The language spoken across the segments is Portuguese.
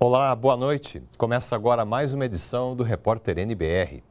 Olá, boa noite. Começa agora mais uma edição do Repórter NBR.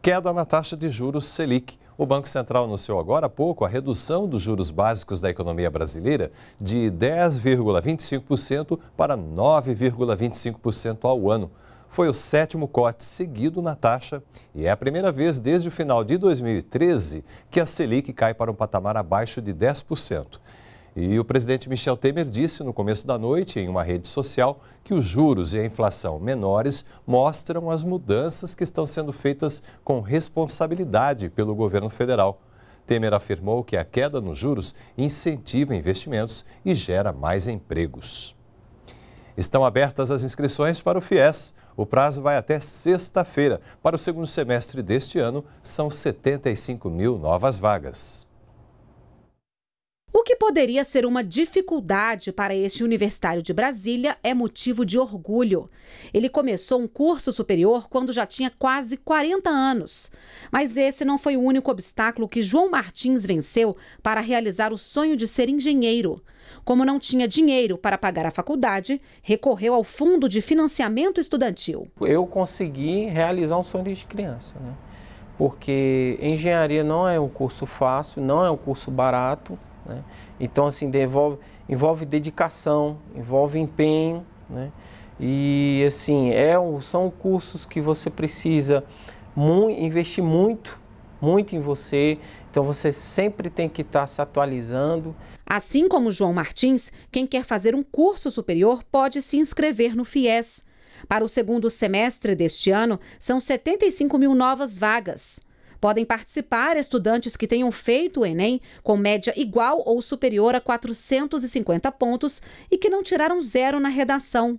Queda na taxa de juros Selic. O Banco Central anunciou agora há pouco a redução dos juros básicos da economia brasileira de 10,25% para 9,25% ao ano. Foi o sétimo corte seguido na taxa e é a primeira vez desde o final de 2013 que a Selic cai para um patamar abaixo de 10%. E o presidente Michel Temer disse no começo da noite, em uma rede social, que os juros e a inflação menores mostram as mudanças que estão sendo feitas com responsabilidade pelo governo federal. Temer afirmou que a queda nos juros incentiva investimentos e gera mais empregos. Estão abertas as inscrições para o FIES. O prazo vai até sexta-feira. Para o segundo semestre deste ano, são 75 mil novas vagas que poderia ser uma dificuldade para este universitário de Brasília é motivo de orgulho. Ele começou um curso superior quando já tinha quase 40 anos. Mas esse não foi o único obstáculo que João Martins venceu para realizar o sonho de ser engenheiro. Como não tinha dinheiro para pagar a faculdade, recorreu ao Fundo de Financiamento Estudantil. Eu consegui realizar um sonho desde criança, né? porque engenharia não é um curso fácil, não é um curso barato. Né? Então, assim, devolve, envolve dedicação, envolve empenho, né? E, assim, é, são cursos que você precisa mu investir muito, muito em você. Então, você sempre tem que estar tá se atualizando. Assim como João Martins, quem quer fazer um curso superior pode se inscrever no FIES. Para o segundo semestre deste ano, são 75 mil novas vagas. Podem participar estudantes que tenham feito o Enem com média igual ou superior a 450 pontos e que não tiraram zero na redação.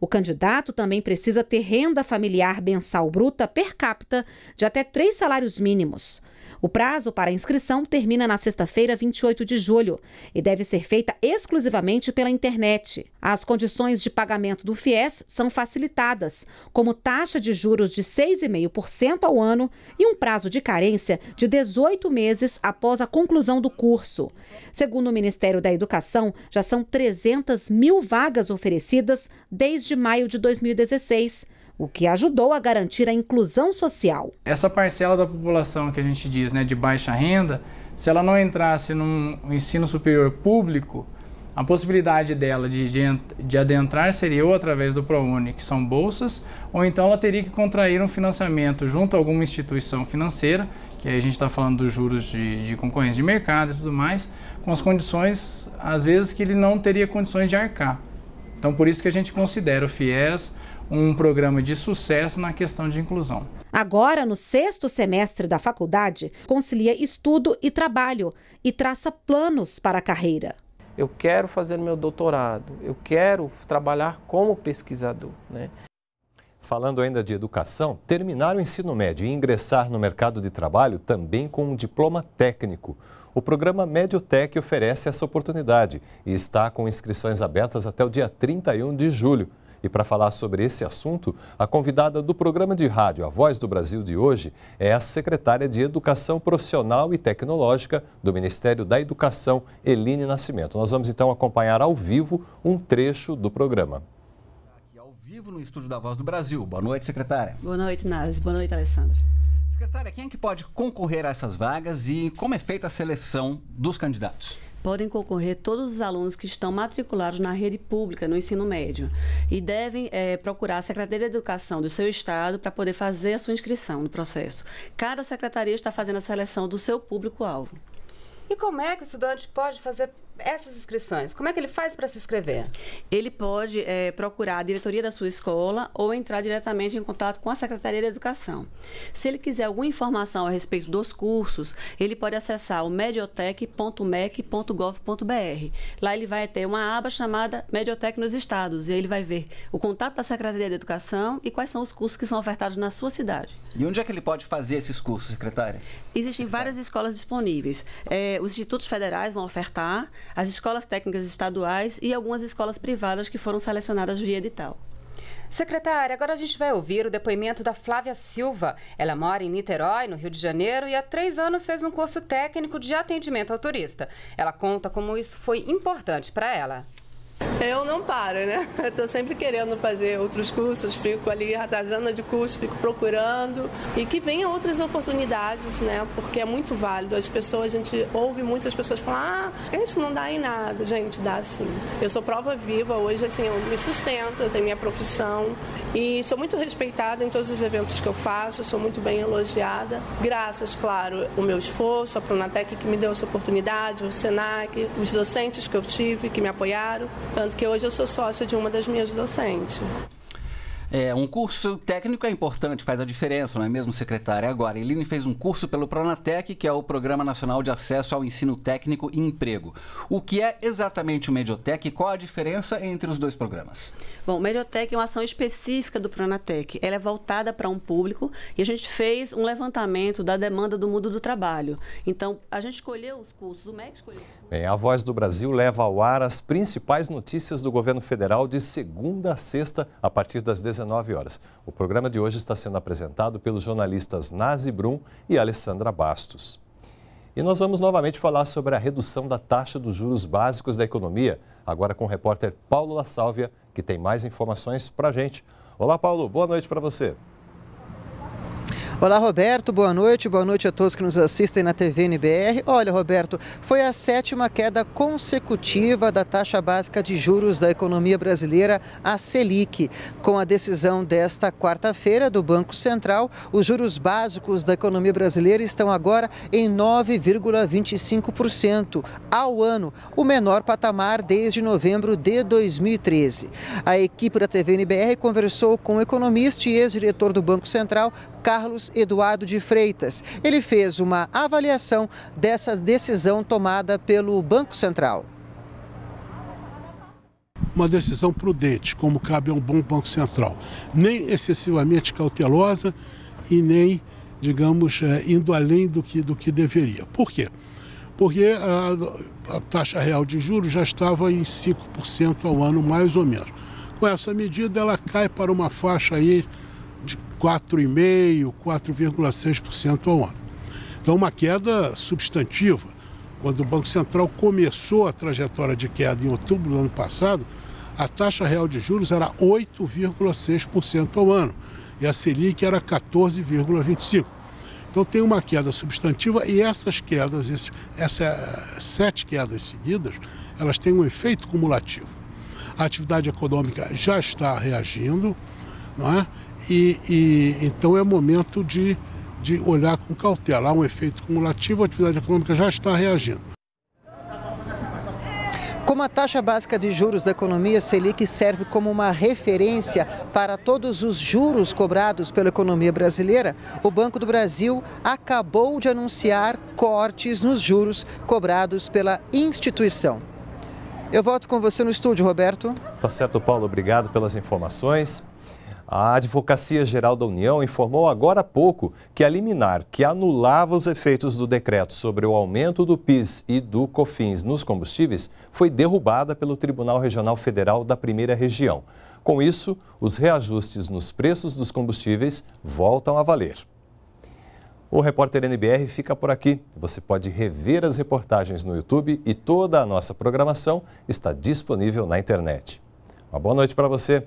O candidato também precisa ter renda familiar mensal bruta per capita de até três salários mínimos. O prazo para inscrição termina na sexta-feira, 28 de julho, e deve ser feita exclusivamente pela internet. As condições de pagamento do FIES são facilitadas, como taxa de juros de 6,5% ao ano e um prazo de carência de 18 meses após a conclusão do curso. Segundo o Ministério da Educação, já são 300 mil vagas oferecidas desde maio de 2016 o que ajudou a garantir a inclusão social. Essa parcela da população que a gente diz né, de baixa renda, se ela não entrasse num ensino superior público, a possibilidade dela de, de, de, adentrar seria ou através do ProUni, que são bolsas, ou então ela teria que contrair um financiamento junto a alguma instituição financeira, que aí a gente está falando dos juros de, de concorrência de mercado e tudo mais, com as condições, às vezes, que ele não teria condições de arcar. Então, por isso que a gente considera o FIES um programa de sucesso na questão de inclusão. Agora, no sexto semestre da faculdade, concilia estudo e trabalho e traça planos para a carreira. Eu quero fazer meu doutorado, eu quero trabalhar como pesquisador. Né? Falando ainda de educação, terminar o ensino médio e ingressar no mercado de trabalho também com um diploma técnico. O programa Mediotec oferece essa oportunidade e está com inscrições abertas até o dia 31 de julho. E para falar sobre esse assunto, a convidada do programa de rádio A Voz do Brasil de hoje é a secretária de Educação Profissional e Tecnológica do Ministério da Educação, Eline Nascimento. Nós vamos então acompanhar ao vivo um trecho do programa vivo no estúdio da Voz do Brasil. Boa noite, secretária. Boa noite, Nares. Boa noite, Alessandra. Secretária, quem é que pode concorrer a essas vagas e como é feita a seleção dos candidatos? podem concorrer todos os alunos que estão matriculados na rede pública no ensino médio e devem é, procurar a Secretaria de Educação do seu estado para poder fazer a sua inscrição no processo. Cada secretaria está fazendo a seleção do seu público-alvo. E como é que o estudante pode fazer essas inscrições, como é que ele faz para se inscrever? Ele pode é, procurar a diretoria da sua escola ou entrar diretamente em contato com a Secretaria da Educação. Se ele quiser alguma informação a respeito dos cursos, ele pode acessar o mediotec.mec.gov.br. Lá ele vai ter uma aba chamada Mediotec nos Estados e aí ele vai ver o contato da Secretaria da Educação e quais são os cursos que são ofertados na sua cidade. E onde é que ele pode fazer esses cursos, secretária? Existem várias escolas disponíveis. É, os institutos federais vão ofertar as escolas técnicas estaduais e algumas escolas privadas que foram selecionadas via edital. Secretária, agora a gente vai ouvir o depoimento da Flávia Silva. Ela mora em Niterói, no Rio de Janeiro, e há três anos fez um curso técnico de atendimento ao turista. Ela conta como isso foi importante para ela. Eu não paro, né? Estou sempre querendo fazer outros cursos, fico ali atrasando de curso, fico procurando e que venham outras oportunidades, né? Porque é muito válido. As pessoas, a gente ouve muitas pessoas falar, ah, isso não dá em nada. Gente, dá sim. Eu sou prova viva hoje, assim, eu me sustento, eu tenho minha profissão e sou muito respeitada em todos os eventos que eu faço, sou muito bem elogiada. Graças, claro, o meu esforço, a Pronatec que me deu essa oportunidade, o Senac, os docentes que eu tive, que me apoiaram, tanto porque hoje eu sou sócia de uma das minhas docentes. É, um curso técnico é importante, faz a diferença, não é mesmo, secretária? Agora, Eline fez um curso pelo Pronatec, que é o Programa Nacional de Acesso ao Ensino Técnico e Emprego. O que é exatamente o Mediotec e qual a diferença entre os dois programas? Bom, o Mediotec é uma ação específica do Pronatec. Ela é voltada para um público e a gente fez um levantamento da demanda do mundo do trabalho. Então, a gente escolheu os cursos, o MEC escolheu os Bem, a Voz do Brasil leva ao ar as principais notícias do governo federal de segunda a sexta, a partir das 19 19 horas. O programa de hoje está sendo apresentado pelos jornalistas Nazi Brum e Alessandra Bastos. E nós vamos novamente falar sobre a redução da taxa dos juros básicos da economia, agora com o repórter Paulo La Sálvia, que tem mais informações para a gente. Olá, Paulo, boa noite para você. Olá, Roberto, boa noite, boa noite a todos que nos assistem na TV NBR. Olha, Roberto, foi a sétima queda consecutiva da taxa básica de juros da economia brasileira, a Selic. Com a decisão desta quarta-feira do Banco Central, os juros básicos da economia brasileira estão agora em 9,25% ao ano, o menor patamar desde novembro de 2013. A equipe da TV NBR conversou com o economista e ex-diretor do Banco Central, Carlos Eduardo de Freitas. Ele fez uma avaliação dessa decisão tomada pelo Banco Central. Uma decisão prudente, como cabe a um bom Banco Central. Nem excessivamente cautelosa e nem, digamos, eh, indo além do que, do que deveria. Por quê? porque a, a, taxa real de juros já estava em 5% ao ano, mais ou menos. Com essa medida, ela cai para uma faixa aí 4,5%, 4,6% ao ano. Então, uma queda substantiva. Quando o Banco Central começou a trajetória de queda em outubro do ano passado, a taxa real de juros era 8,6% ao ano e a Selic era 14,25%. Então tem uma queda substantiva e essas quedas, essas sete quedas seguidas, elas têm um efeito cumulativo. A atividade econômica já está reagindo, não é? E, e, então é momento de, de olhar com cautela. Há um efeito cumulativo, a atividade econômica já está reagindo. Como a taxa básica de juros da economia Selic serve como uma referência para todos os juros cobrados pela economia brasileira, o Banco do Brasil acabou de anunciar cortes nos juros cobrados pela instituição. Eu volto com você no estúdio, Roberto. Tá certo, Paulo. Obrigado pelas informações. A Advocacia Geral da União informou agora há pouco que a liminar que anulava os efeitos do decreto sobre o aumento do PIS e do COFINS nos combustíveis foi derrubada pelo Tribunal Regional Federal da Primeira Região. Com isso, os reajustes nos preços dos combustíveis voltam a valer. O repórter NBR fica por aqui. Você pode rever as reportagens no YouTube e toda a nossa programação está disponível na internet. Uma boa noite para você.